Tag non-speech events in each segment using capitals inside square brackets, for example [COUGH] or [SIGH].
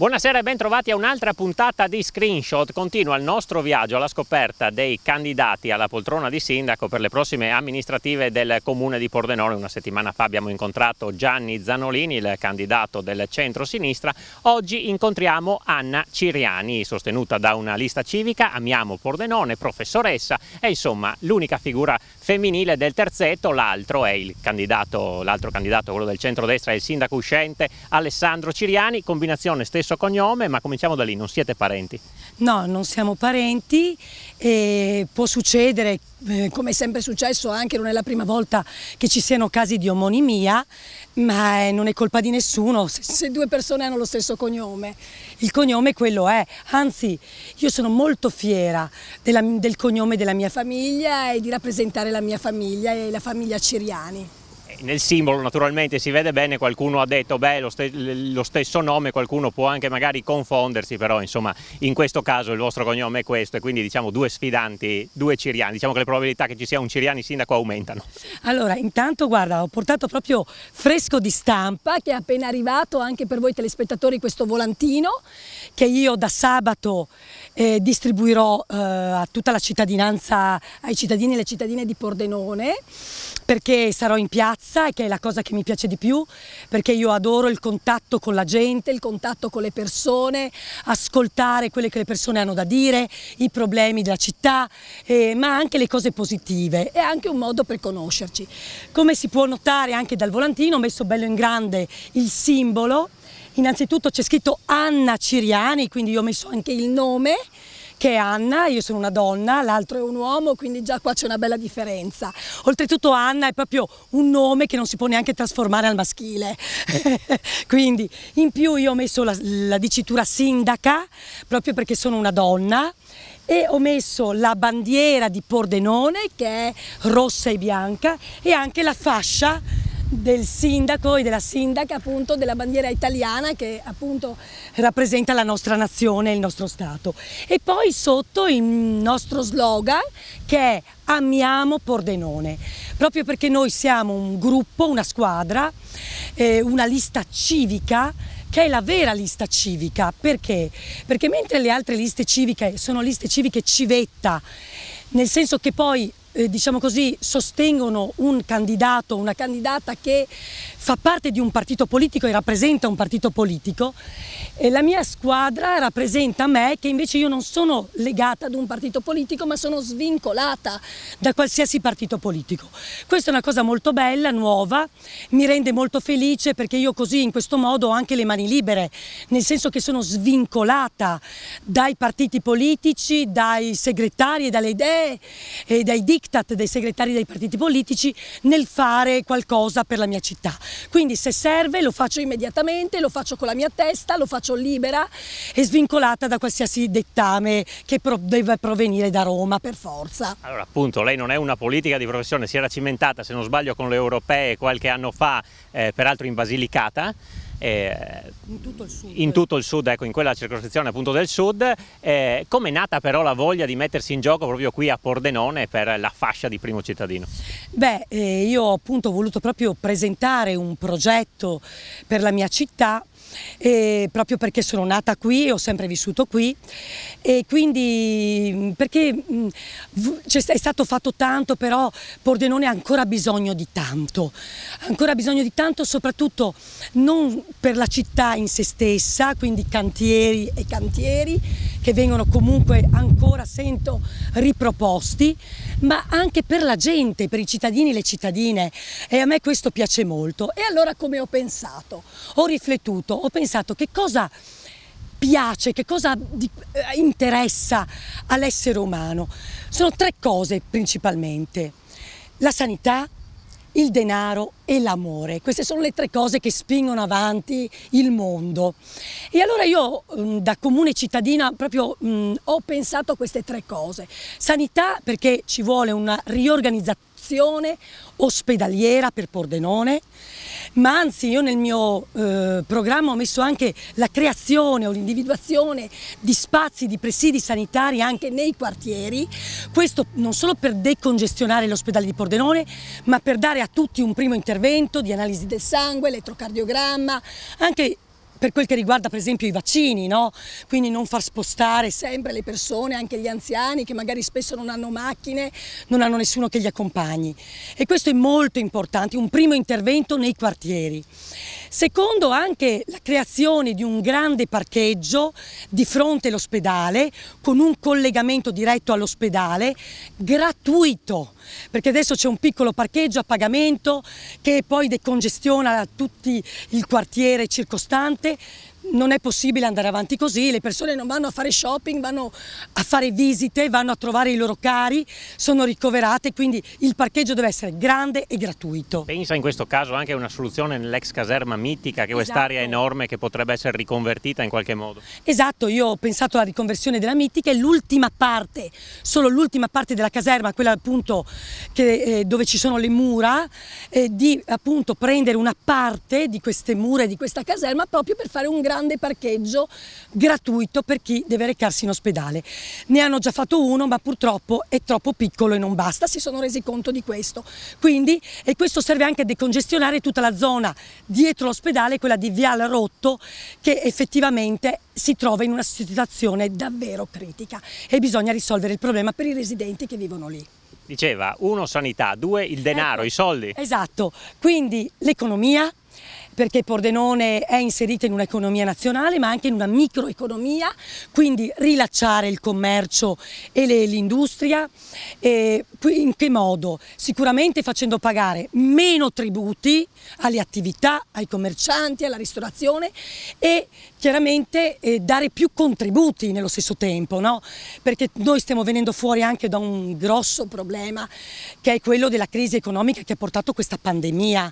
Buonasera e bentrovati a un'altra puntata di Screenshot. Continua il nostro viaggio alla scoperta dei candidati alla poltrona di sindaco per le prossime amministrative del comune di Pordenone. Una settimana fa abbiamo incontrato Gianni Zanolini, il candidato del centro-sinistra. Oggi incontriamo Anna Ciriani, sostenuta da una lista civica, amiamo Pordenone, professoressa, è insomma l'unica figura femminile del terzetto, l'altro è il candidato, l'altro candidato, quello del centro-destra, è il sindaco uscente Alessandro Ciriani, combinazione stesso stesso cognome, ma cominciamo da lì, non siete parenti? No, non siamo parenti e può succedere, eh, come è sempre successo, anche non è la prima volta che ci siano casi di omonimia, ma eh, non è colpa di nessuno se, se due persone hanno lo stesso cognome. Il cognome quello è, anzi io sono molto fiera della, del cognome della mia famiglia e di rappresentare la mia famiglia e la famiglia Ciriani nel simbolo naturalmente si vede bene, qualcuno ha detto beh lo, ste lo, stesso nome, qualcuno può anche magari confondersi, però insomma in questo caso il vostro cognome è questo e quindi diciamo due sfidanti, due ciriani, diciamo che le probabilità che ci sia un ciriani sindaco aumentano. Allora intanto guarda ho portato proprio fresco di stampa che è appena arrivato anche per voi telespettatori questo volantino che io da sabato eh, distribuirò eh, a tutta la cittadinanza, ai cittadini e alle cittadine di Pordenone perché sarò in piazza e che è la cosa che mi piace di più perché io adoro il contatto con la gente, il contatto con le persone, ascoltare quelle che le persone hanno da dire, i problemi della città eh, ma anche le cose positive è anche un modo per conoscerci. Come si può notare anche dal volantino ho messo bello in grande il simbolo Innanzitutto c'è scritto Anna Ciriani, quindi io ho messo anche il nome che è Anna, io sono una donna, l'altro è un uomo, quindi già qua c'è una bella differenza. Oltretutto Anna è proprio un nome che non si può neanche trasformare al maschile. [LAUGHS] quindi in più io ho messo la, la dicitura sindaca proprio perché sono una donna e ho messo la bandiera di Pordenone che è rossa e bianca e anche la fascia del sindaco e della sindaca appunto della bandiera italiana che appunto rappresenta la nostra nazione il nostro Stato. E poi sotto il nostro slogan che è Amiamo Pordenone, proprio perché noi siamo un gruppo, una squadra, eh, una lista civica che è la vera lista civica. Perché? Perché mentre le altre liste civiche sono liste civiche civetta, nel senso che poi eh, diciamo così, sostengono un candidato, una candidata che fa parte di un partito politico e rappresenta un partito politico e la mia squadra rappresenta me che invece io non sono legata ad un partito politico ma sono svincolata da qualsiasi partito politico. Questa è una cosa molto bella, nuova, mi rende molto felice perché io così in questo modo ho anche le mani libere, nel senso che sono svincolata dai partiti politici, dai segretari e dalle idee e dai diktat dei segretari dei partiti politici nel fare qualcosa per la mia città. Quindi se serve lo faccio immediatamente, lo faccio con la mia testa, lo faccio libera e svincolata da qualsiasi dettame che pro deve provenire da Roma per forza. Allora appunto lei non è una politica di professione, si era cimentata se non sbaglio con le europee qualche anno fa, eh, peraltro in Basilicata eh, in tutto il sud, in, tutto il sud ecco, in quella circoscrizione appunto del sud. Eh, Come è nata però la voglia di mettersi in gioco proprio qui a Pordenone per la fascia di primo cittadino? Beh, eh, io appunto ho voluto proprio presentare un progetto per la mia città e proprio perché sono nata qui, ho sempre vissuto qui e quindi perché mh, è stato fatto tanto però Pordenone ha ancora bisogno di tanto, ancora bisogno di tanto soprattutto non per la città in se stessa, quindi cantieri e cantieri, che vengono comunque ancora, sento, riproposti, ma anche per la gente, per i cittadini e le cittadine e a me questo piace molto. E allora come ho pensato? Ho riflettuto, ho pensato che cosa piace, che cosa eh, interessa all'essere umano. Sono tre cose principalmente. La sanità, il denaro e l'amore. Queste sono le tre cose che spingono avanti il mondo. E allora io mm, da comune cittadina proprio mh, mm, ho pensato a queste tre cose. Sanità perché ci vuole una riorganizzazione dotazione ospedaliera per Pordenone, ma anzi io nel mio eh, programma ho messo anche la creazione o l'individuazione di spazi di presidi sanitari anche nei quartieri, questo non solo per decongestionare l'ospedale di Pordenone, ma per dare a tutti un primo intervento di analisi del sangue, elettrocardiogramma, anche per quel che riguarda per esempio i vaccini, no? quindi non far spostare sempre le persone, anche gli anziani che magari spesso non hanno macchine, non hanno nessuno che li accompagni. E questo è molto importante, un primo intervento nei quartieri. Secondo anche la creazione di un grande parcheggio di fronte all'ospedale con un collegamento diretto all'ospedale gratuito perché adesso c'è un piccolo parcheggio a pagamento che poi decongestiona tutto il quartiere circostante non è possibile andare avanti così, le persone non vanno a fare shopping, vanno a fare visite, vanno a trovare i loro cari, sono ricoverate, quindi il parcheggio deve essere grande e gratuito. Pensa in questo caso anche a una soluzione nell'ex caserma mitica, che esatto. quest'area enorme che potrebbe essere riconvertita in qualche modo. Esatto, io ho pensato alla riconversione della mitica e l'ultima parte, solo l'ultima parte della caserma, quella appunto che, eh, dove ci sono le mura, eh, di appunto prendere una parte di queste mura e di questa caserma proprio per fare un grande grande parcheggio gratuito per chi deve recarsi in ospedale. Ne hanno già fatto uno ma purtroppo è troppo piccolo e non basta, si sono resi conto di questo. Quindi, e questo serve anche a decongestionare tutta la zona dietro l'ospedale, quella di Viale Rotto, che effettivamente si trova in una situazione davvero critica e bisogna risolvere il problema per i residenti che vivono lì diceva, uno sanità, due il denaro, ecco, i soldi. Esatto, quindi l'economia perché Pordenone è inserita in un'economia nazionale ma anche in una microeconomia, quindi rilacciare il commercio e l'industria, in che modo? Sicuramente facendo pagare meno tributi alle attività, ai commercianti, alla ristorazione e chiaramente eh, dare più contributi nello stesso tempo, no? perché noi stiamo venendo fuori anche da un grosso problema che è quello della crisi economica che ha portato questa pandemia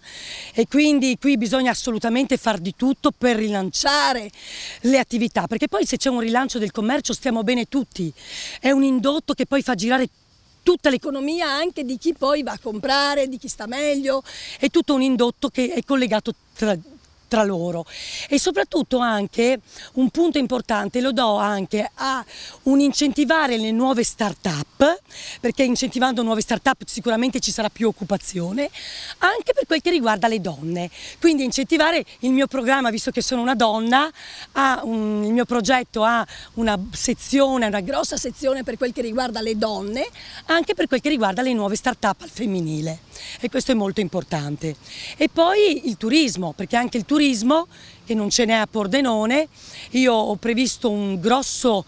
e quindi qui bisogna assolutamente far di tutto per rilanciare le attività, perché poi se c'è un rilancio del commercio stiamo bene tutti, è un indotto che poi fa girare tutta l'economia anche di chi poi va a comprare, di chi sta meglio, è tutto un indotto che è collegato tra, tra loro e soprattutto anche un punto importante lo do anche a un incentivare le nuove start-up perché incentivando nuove start-up sicuramente ci sarà più occupazione anche per quel che riguarda le donne quindi incentivare il mio programma visto che sono una donna un, il mio progetto ha una sezione una grossa sezione per quel che riguarda le donne anche per quel che riguarda le nuove start-up al femminile e questo è molto importante e poi il turismo perché anche il turismo turismo, che non ce n'è a Pordenone. Io ho previsto un grosso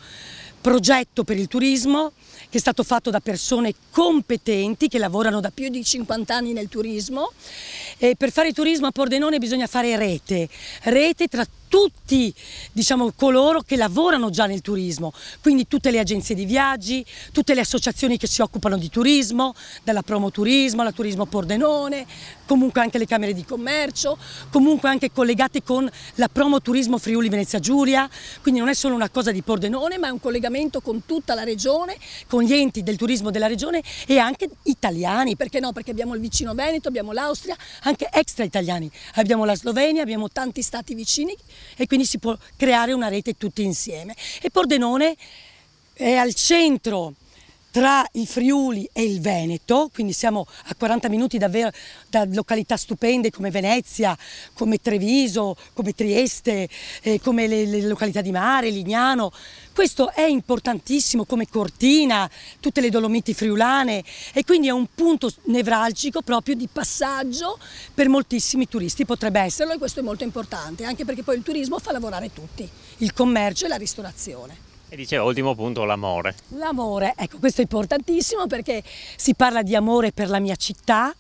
progetto per il turismo che è stato fatto da persone competenti che lavorano da più di 50 anni nel turismo. E per fare turismo a Pordenone bisogna fare rete, rete tra tutti diciamo, coloro che lavorano già nel turismo, quindi tutte le agenzie di viaggi, tutte le associazioni che si occupano di turismo, dalla Promoturismo alla Turismo Pordenone, comunque anche le Camere di Commercio, comunque anche collegate con la Promoturismo Friuli Venezia Giulia, quindi non è solo una cosa di Pordenone ma è un collegamento con tutta la regione, con gli enti del turismo della regione e anche italiani, perché no? Perché abbiamo il vicino Veneto, abbiamo l'Austria, anche extra italiani, abbiamo la Slovenia, abbiamo tanti stati vicini e quindi si può creare una rete tutti insieme. E Pordenone è al centro tra il Friuli e il Veneto, quindi siamo a 40 minuti davvero da località stupende come Venezia, come Treviso, come Trieste, eh, come le, le, località di mare, Lignano. Questo è importantissimo come Cortina, tutte le Dolomiti friulane e quindi è un punto nevralgico proprio di passaggio per moltissimi turisti, potrebbe esserlo e questo è molto importante, anche perché poi il turismo fa lavorare tutti, il commercio e la ristorazione. E diceva, ultimo punto, l'amore. L'amore, ecco, questo è importantissimo perché si parla di amore per la mia città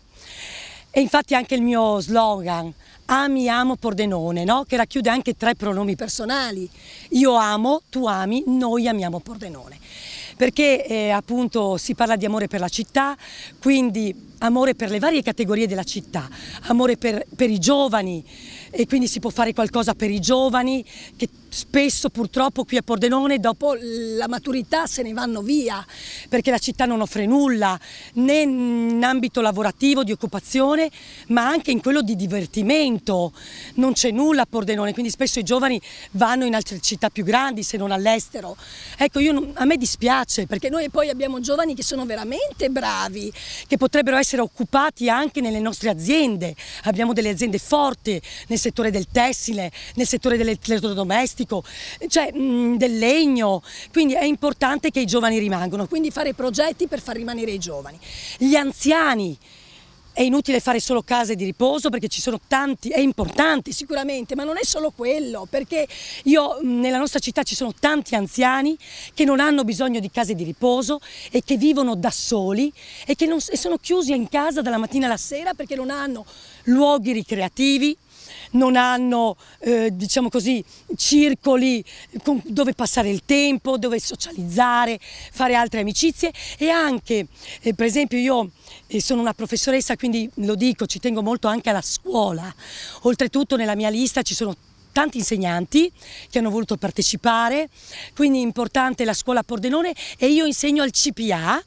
e infatti anche il mio slogan, Ami, amo, Pordenone, no? che racchiude anche tre pronomi personali. Io amo, tu ami, noi amiamo Pordenone. Perché eh, appunto si parla di amore per la città, quindi amore per le varie categorie della città, amore per, per i giovani e quindi si può fare qualcosa per i giovani che spesso purtroppo qui a Pordenone dopo la maturità se ne vanno via perché la città non offre nulla né in ambito lavorativo di occupazione ma anche in quello di divertimento non c'è nulla a Pordenone quindi spesso i giovani vanno in altre città più grandi se non all'estero ecco io, a me dispiace perché noi poi abbiamo giovani che sono veramente bravi che potrebbero essere occupati anche nelle nostre aziende abbiamo delle aziende forti nel settore del tessile nel settore dell'elettrodomestico plastico, cioè mh, mm, del legno, quindi è importante che i giovani rimangano, quindi fare progetti per far rimanere i giovani. Gli anziani, è inutile fare solo case di riposo perché ci sono tanti, è importante sicuramente, ma non è solo quello, perché io mm, nella nostra città ci sono tanti anziani che non hanno bisogno di case di riposo e che vivono da soli e che non, e sono chiusi in casa dalla mattina alla sera perché non hanno luoghi ricreativi, non hanno eh, diciamo così, circoli con, dove passare il tempo, dove socializzare, fare altre amicizie e anche eh, per esempio io eh, sono una professoressa quindi lo dico ci tengo molto anche alla scuola, oltretutto nella mia lista ci sono tanti insegnanti che hanno voluto partecipare, quindi è importante la scuola Pordenone e io insegno al CPA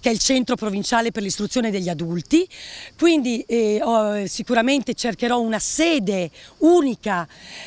che è il centro provinciale per l'istruzione degli adulti, quindi eh, sicuramente cercherò una sede unica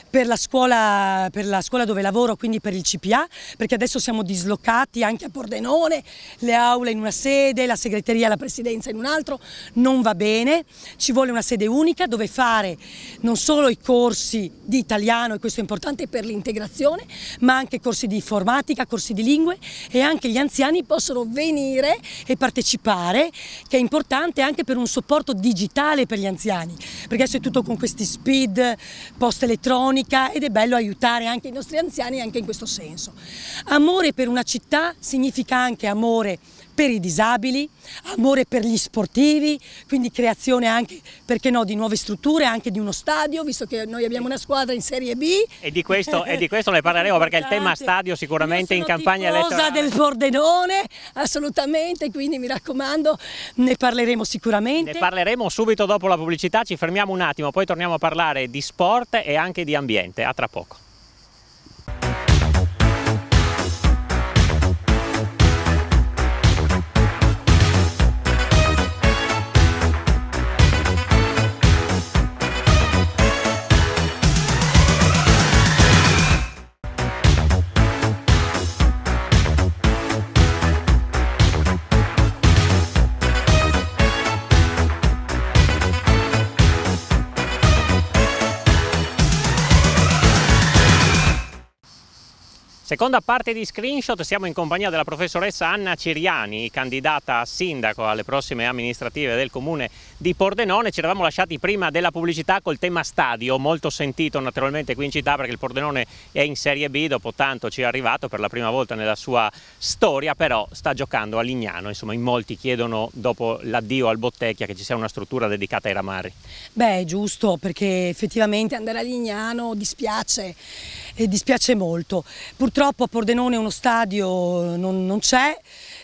per la, scuola, per la scuola dove lavoro, quindi per il CPA, perché adesso siamo dislocati anche a Pordenone, le aule in una sede, la segreteria, la presidenza in un altro, non va bene, ci vuole una sede unica dove fare non solo i corsi di italiano, e questo è importante per l'integrazione, ma anche corsi di informatica, corsi di lingue e anche gli anziani possono venire e partecipare, che è importante anche per un supporto digitale per gli anziani, perché adesso è tutto con questi speed, posta elettronica ed è bello aiutare anche i nostri anziani anche in questo senso. Amore per una città significa anche amore per i disabili, amore per gli sportivi, quindi creazione anche, perché no, di nuove strutture, anche di uno stadio, visto che noi abbiamo una squadra in Serie B. E di questo, e di questo ne parleremo perché il esatto. tema stadio sicuramente in campagna elettorale. del Pordenone, assolutamente, quindi mi raccomando, ne parleremo sicuramente. Ne parleremo subito dopo la pubblicità, ci fermiamo un attimo, poi torniamo a parlare di sport e anche di ambiente. A tra poco. Seconda parte di Screenshot, siamo in compagnia della professoressa Anna Ciriani, candidata a sindaco alle prossime amministrative del comune di Pordenone. Ci eravamo lasciati prima della pubblicità col tema stadio, molto sentito naturalmente qui in città perché il Pordenone è in Serie B, dopo tanto ci è arrivato per la prima volta nella sua storia, però sta giocando a Lignano, insomma in molti chiedono dopo l'addio al Bottecchia che ci sia una struttura dedicata ai ramari. Beh, è giusto, perché effettivamente andare a Lignano dispiace e dispiace molto. Purtroppo a Pordenone uno stadio non, non c'è,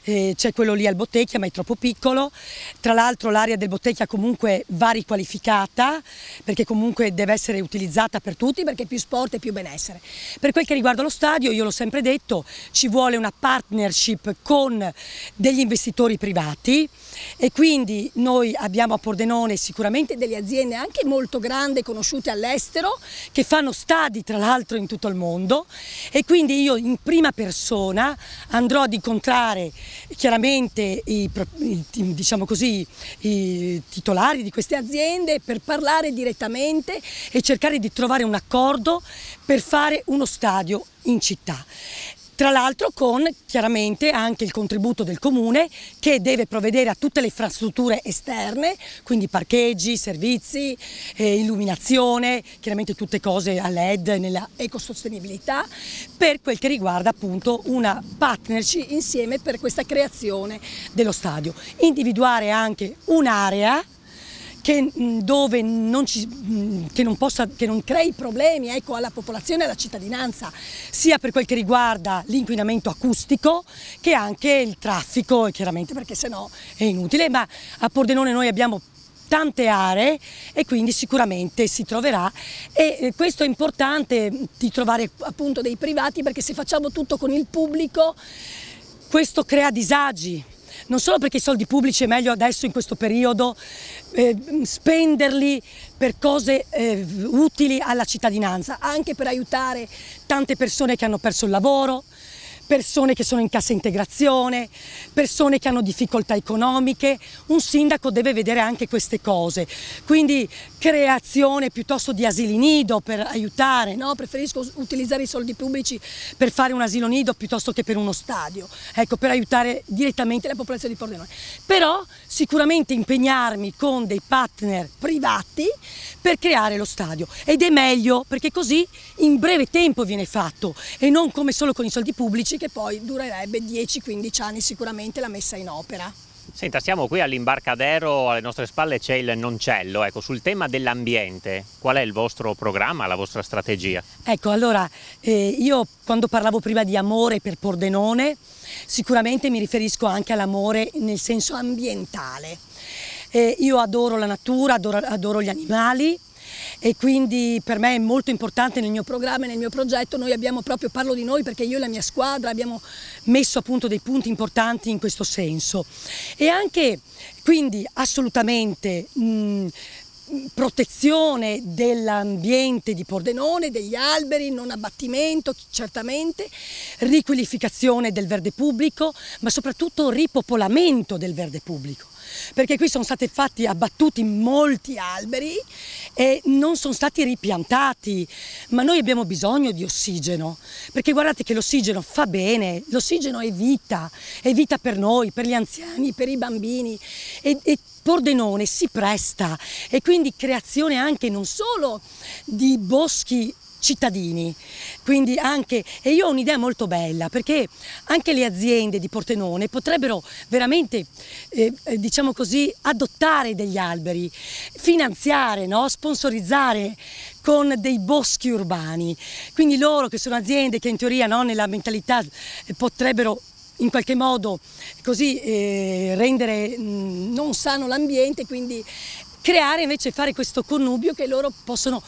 eh, c'è quello lì al Bottecchia ma è troppo piccolo, tra l'altro l'area del Bottecchia comunque va riqualificata perché comunque deve essere utilizzata per tutti perché più sport e più benessere. Per quel che riguarda lo stadio, io l'ho sempre detto, ci vuole una partnership con degli investitori privati e quindi noi abbiamo a Pordenone sicuramente delle aziende anche molto grandi conosciute all'estero che fanno stadi tra l'altro in tutto il mondo e quindi io in prima persona andrò ad incontrare chiaramente i, diciamo così, i titolari di queste aziende per parlare direttamente e cercare di trovare un accordo per fare uno stadio in città tra l'altro con chiaramente anche il contributo del comune che deve provvedere a tutte le infrastrutture esterne, quindi parcheggi, servizi, eh, illuminazione, chiaramente tutte cose a LED nella ecosostenibilità per quel che riguarda appunto una partnership insieme per questa creazione dello stadio. Individuare anche un'area che, mm, dove non, ci, mm, che, non possa, che non crei problemi ecco, alla popolazione e alla cittadinanza, sia per quel che riguarda l'inquinamento acustico che anche il traffico, chiaramente perché sennò è inutile, ma a Pordenone noi abbiamo tante aree e quindi sicuramente si troverà e questo è importante mm, di trovare appunto dei privati perché se facciamo tutto con il pubblico questo crea disagi non solo perché i soldi pubblici è meglio adesso in questo periodo eh, spenderli per cose eh, utili alla cittadinanza, anche per aiutare tante persone che hanno perso il lavoro, persone che sono in cassa integrazione, persone che hanno difficoltà economiche, un sindaco deve vedere anche queste cose, quindi creazione piuttosto di asili nido per aiutare, no? preferisco utilizzare i soldi pubblici per fare un asilo nido piuttosto che per uno stadio, ecco, per aiutare direttamente la popolazione di Pordenone, però sicuramente impegnarmi con dei partner privati per creare lo stadio ed è meglio perché così in breve tempo viene fatto e non come solo con i soldi pubblici che poi durerebbe 10-15 anni sicuramente la messa in opera. Senta, siamo qui all'imbarcadero, alle nostre spalle c'è il noncello, ecco, sul tema dell'ambiente, qual è il vostro programma, la vostra strategia? Ecco, allora, eh, io quando parlavo prima di amore per Pordenone, sicuramente mi riferisco anche all'amore nel senso ambientale. Eh, io adoro la natura, adoro, adoro gli animali e quindi per me è molto importante nel mio programma e nel mio progetto, noi abbiamo proprio, parlo di noi perché io e la mia squadra abbiamo messo appunto dei punti importanti in questo senso e anche quindi assolutamente mh, protezione dell'ambiente di Pordenone, degli alberi, non abbattimento certamente, riqualificazione del verde pubblico, ma soprattutto ripopolamento del verde pubblico perché qui sono stati fatti abbattuti molti alberi e non sono stati ripiantati, ma noi abbiamo bisogno di ossigeno, perché guardate che l'ossigeno fa bene, l'ossigeno è vita, è vita per noi, per gli anziani, per i bambini e, e Pordenone si presta e quindi creazione anche non solo di boschi cittadini. Quindi anche, e io ho un'idea molto bella perché anche le aziende di Portenone potrebbero veramente, eh, eh, diciamo così, adottare degli alberi, finanziare, no? sponsorizzare con dei boschi urbani. Quindi loro che sono aziende che in teoria no, nella mentalità eh, potrebbero in qualche modo così eh, rendere mh, mm, non sano l'ambiente, quindi creare invece fare questo connubio che loro possono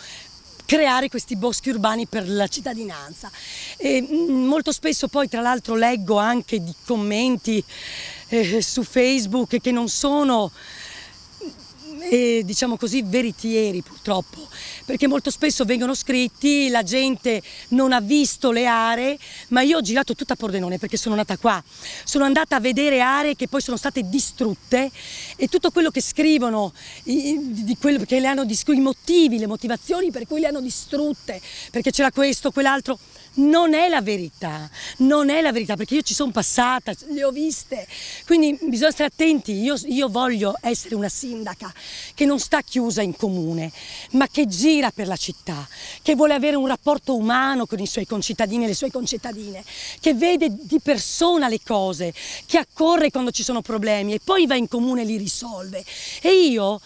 creare questi boschi urbani per la cittadinanza. E, mm, molto spesso poi tra l'altro leggo anche di commenti eh, su Facebook che non sono e diciamo così veritieri purtroppo, perché molto spesso vengono scritti, la gente non ha visto le aree, ma io ho girato tutta Pordenone perché sono nata qua, sono andata a vedere aree che poi sono state distrutte e tutto quello che scrivono, di quello che le hanno, i motivi, le motivazioni per cui le hanno distrutte, perché c'era questo, quell'altro, non è la verità, non è la verità perché io ci sono passata, le ho viste, quindi bisogna stare attenti, io, io voglio essere una sindaca che non sta chiusa in comune, ma che gira per la città, che vuole avere un rapporto umano con i suoi concittadini e le sue concittadine, che vede di persona le cose, che accorre quando ci sono problemi e poi va in comune e li risolve. E io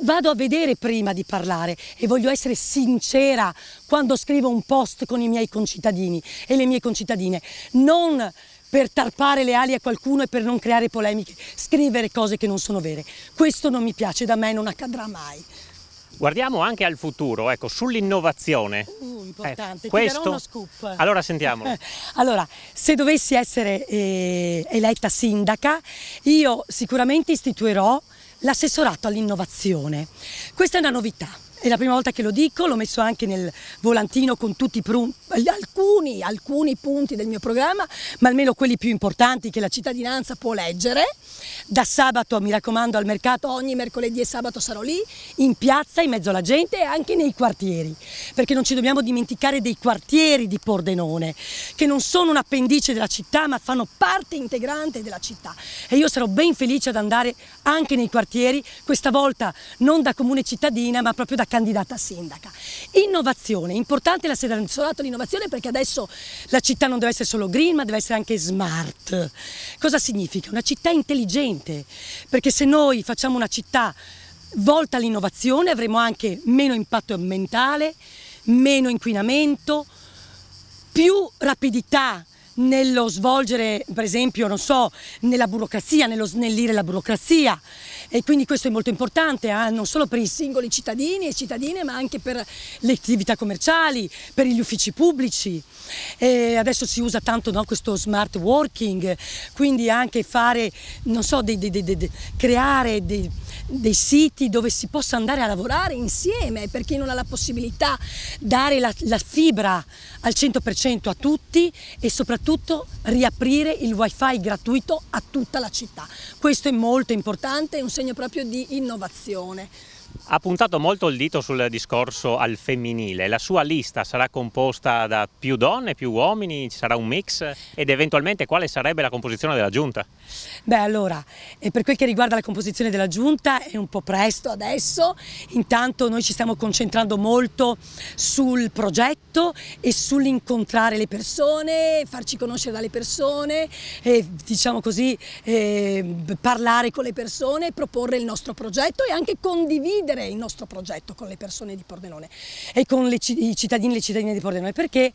vado a vedere prima di parlare e voglio essere sincera quando scrivo un post con i miei concittadini e le mie concittadine. Non per tarpare le ali a qualcuno e per non creare polemiche, scrivere cose che non sono vere. Questo non mi piace, da me non accadrà mai. Guardiamo anche al futuro, ecco, sull'innovazione. Uh, eh, importante, eh, questo... Allora sentiamolo. [LAUGHS] allora, se dovessi essere eh, eletta sindaca, io sicuramente istituirò l'assessorato all'innovazione. Questa è una novità. È la prima volta che lo dico, l'ho messo anche nel volantino con tutti prun- alcuni, alcuni punti del mio programma, ma almeno quelli più importanti che la cittadinanza può leggere. Da sabato, mi raccomando, al mercato ogni mercoledì e sabato sarò lì, in piazza, in mezzo alla gente e anche nei quartieri, perché non ci dobbiamo dimenticare dei quartieri di Pordenone, che non sono un appendice della città, ma fanno parte integrante della città. E io sarò ben felice ad andare anche nei quartieri, questa volta non da comune cittadina, ma proprio da candidata a sindaca. Innovazione, importante la sede dell'assessorato l'innovazione perché adesso la città non deve essere solo green ma deve essere anche smart. Cosa significa? Una città intelligente, perché se noi facciamo una città volta all'innovazione avremo anche meno impatto ambientale, meno inquinamento, più rapidità nello svolgere, per esempio, non so, nella burocrazia, nello snellire la burocrazia. E quindi questo è molto importante, eh? non solo per i singoli cittadini e cittadine, ma anche per le attività commerciali, per gli uffici pubblici. E adesso si usa tanto no, questo smart working, quindi anche fare, non so, dei, dei, dei, creare dei dei siti dove si possa andare a lavorare insieme, per chi non ha la possibilità dare la, la fibra al 100% a tutti e soprattutto riaprire il wifi gratuito a tutta la città. Questo è molto importante, è un segno proprio di innovazione. Ha puntato molto il dito sul discorso al femminile. La sua lista sarà composta da più donne, più uomini, ci sarà un mix ed eventualmente quale sarebbe la composizione della giunta? Beh allora, eh, per quel che riguarda la composizione della giunta è un po' presto adesso, intanto noi ci stiamo concentrando molto sul progetto e sull'incontrare le persone, farci conoscere dalle persone, e, diciamo così, eh, parlare con le persone, proporre il nostro progetto e anche condividere condividere il nostro progetto con le persone di Pordenone e con le, i cittadini e le cittadine di Pordenone perché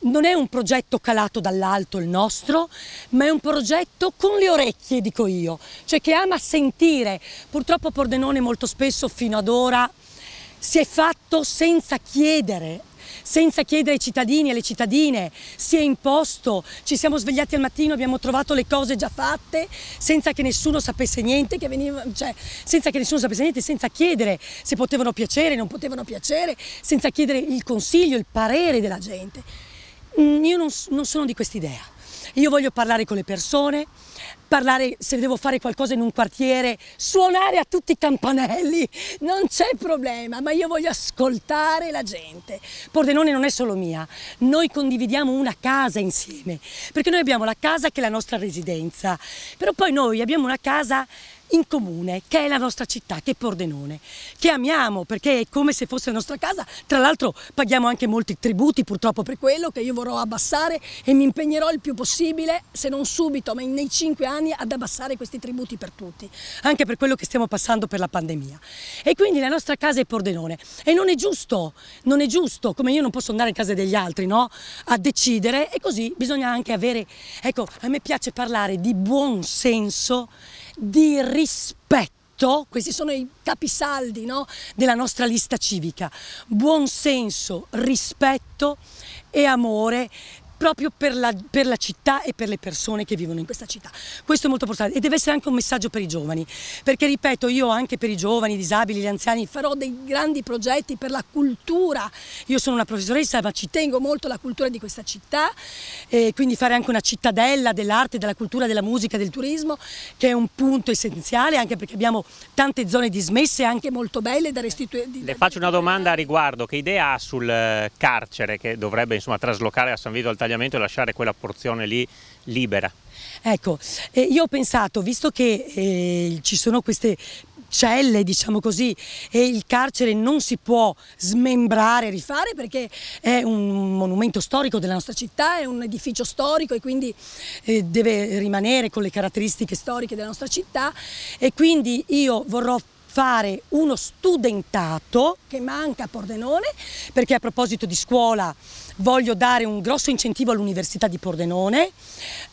non è un progetto calato dall'alto il nostro, ma è un progetto con le orecchie, dico io, cioè che ama sentire. Purtroppo Pordenone molto spesso fino ad ora si è fatto senza chiedere senza chiedere ai cittadini e alle cittadine, si è imposto, ci siamo svegliati al mattino, abbiamo trovato le cose già fatte, senza che nessuno sapesse niente, che veniva, cioè, senza che nessuno sapesse niente, senza chiedere se potevano piacere, non potevano piacere, senza chiedere il consiglio, il parere della gente. Io non, non sono di quest'idea. Io voglio parlare con le persone, parlare se devo fare qualcosa in un quartiere, suonare a tutti i campanelli, non c'è problema, ma io voglio ascoltare la gente. Pordenone non è solo mia, noi condividiamo una casa insieme, perché noi abbiamo la casa che è la nostra residenza, però poi noi abbiamo una casa in comune, che è la nostra città, che è Pordenone, che amiamo perché è come se fosse la nostra casa, tra l'altro paghiamo anche molti tributi purtroppo per quello che io vorrò abbassare e mi impegnerò il più possibile, se non subito, ma nei cinque anni ad abbassare questi tributi per tutti, anche per quello che stiamo passando per la pandemia. E quindi la nostra casa è Pordenone e non è giusto, non è giusto, come io non posso andare in casa degli altri, no? A decidere e così bisogna anche avere, ecco, a me piace parlare di buon senso di rispetto, questi sono i capisaldi no? della nostra lista civica, buonsenso, rispetto e amore proprio per la, per la, città e per le persone che vivono in questa città. Questo è molto importante e deve essere anche un messaggio per i giovani, perché ripeto io anche per i giovani, i disabili, gli anziani farò dei grandi progetti per la cultura, io sono una professoressa ma ci tengo molto alla cultura di questa città, e quindi fare anche una cittadella dell'arte, della cultura, della musica, del turismo, che è un punto essenziale anche perché abbiamo tante zone dismesse anche molto belle da restituire. Le faccio una domanda a riguardo, che idea ha sul eh, carcere che dovrebbe insomma, traslocare a San Vito al Taglio? sbagliamento è lasciare quella porzione lì libera. Ecco, eh, io ho pensato, visto che eh, ci sono queste celle, diciamo così, e il carcere non si può smembrare, rifare perché è un monumento storico della nostra città, è un edificio storico e quindi eh, deve rimanere con le caratteristiche storiche della nostra città e quindi io vorrò fare uno studentato che manca a Pordenone, perché a proposito di scuola voglio dare un grosso incentivo all'Università di Pordenone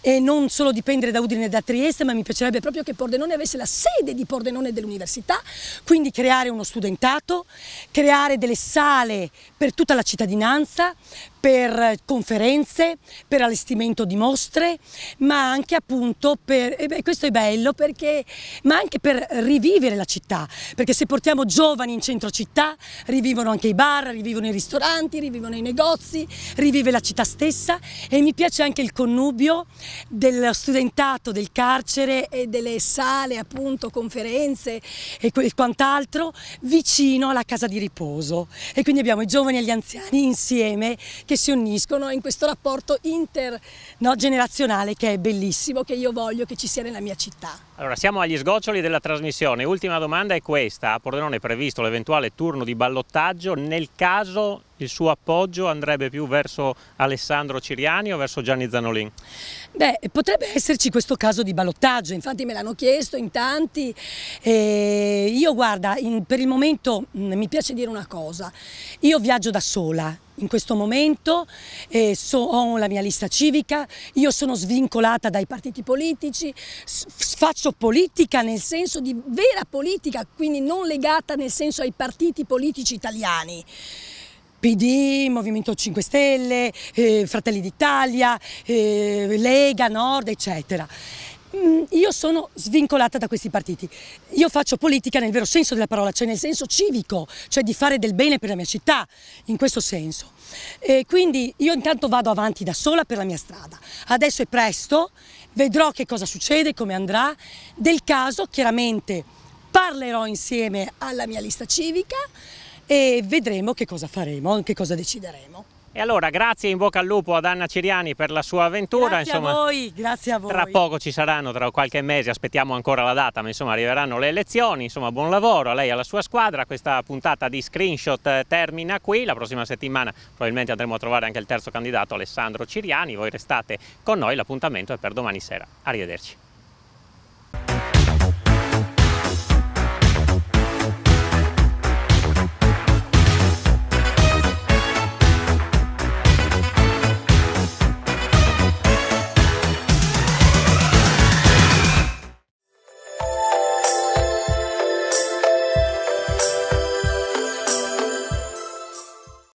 e non solo dipendere da Udine e da Trieste, ma mi piacerebbe proprio che Pordenone avesse la sede di Pordenone dell'Università, quindi creare uno studentato, creare delle sale per tutta la cittadinanza, per conferenze, per allestimento di mostre, ma anche appunto per, e questo è bello perché, ma anche per rivivere la città, perché se portiamo giovani in centro città, rivivono anche i bar, rivivono i ristoranti, rivivono i negozi, rivive la città stessa e mi piace anche il connubio dello studentato, del carcere e delle sale, appunto, conferenze e quant'altro vicino alla casa di riposo. E quindi abbiamo i giovani e gli anziani insieme che si uniscono in questo rapporto intergenerazionale no, che è bellissimo, che io voglio che ci sia nella mia città. Allora siamo agli sgoccioli della trasmissione, ultima domanda è questa, a Pordenone è previsto l'eventuale turno di ballottaggio, nel caso il suo appoggio andrebbe più verso Alessandro Ciriani o verso Gianni Zanolin? Beh, potrebbe esserci questo caso di ballottaggio, infatti me l'hanno chiesto in tanti. E io guarda, in, per il momento mh, mm, mi piace dire una cosa, io viaggio da sola, in questo momento, eh, so, ho la mia lista civica, io sono svincolata dai partiti politici, faccio politica nel senso di vera politica, quindi non legata nel senso ai partiti politici italiani. PD, Movimento 5 Stelle, eh, Fratelli d'Italia, eh, Lega, Nord, eccetera. Mm, io sono svincolata da questi partiti. Io faccio politica nel vero senso della parola, cioè nel senso civico, cioè di fare del bene per la mia città, in questo senso. E quindi io intanto vado avanti da sola per la mia strada. Adesso è presto, vedrò che cosa succede, come andrà. Del caso, chiaramente, parlerò insieme alla mia lista civica e vedremo che cosa faremo, che cosa decideremo. E allora grazie in bocca al lupo ad Anna Ciriani per la sua avventura. Grazie insomma, a voi, grazie a voi. Tra poco ci saranno, tra qualche mese, aspettiamo ancora la data, ma insomma arriveranno le elezioni, insomma buon lavoro a lei e alla sua squadra. Questa puntata di Screenshot eh, termina qui, la prossima settimana probabilmente andremo a trovare anche il terzo candidato Alessandro Ciriani, voi restate con noi, l'appuntamento è per domani sera. Arrivederci.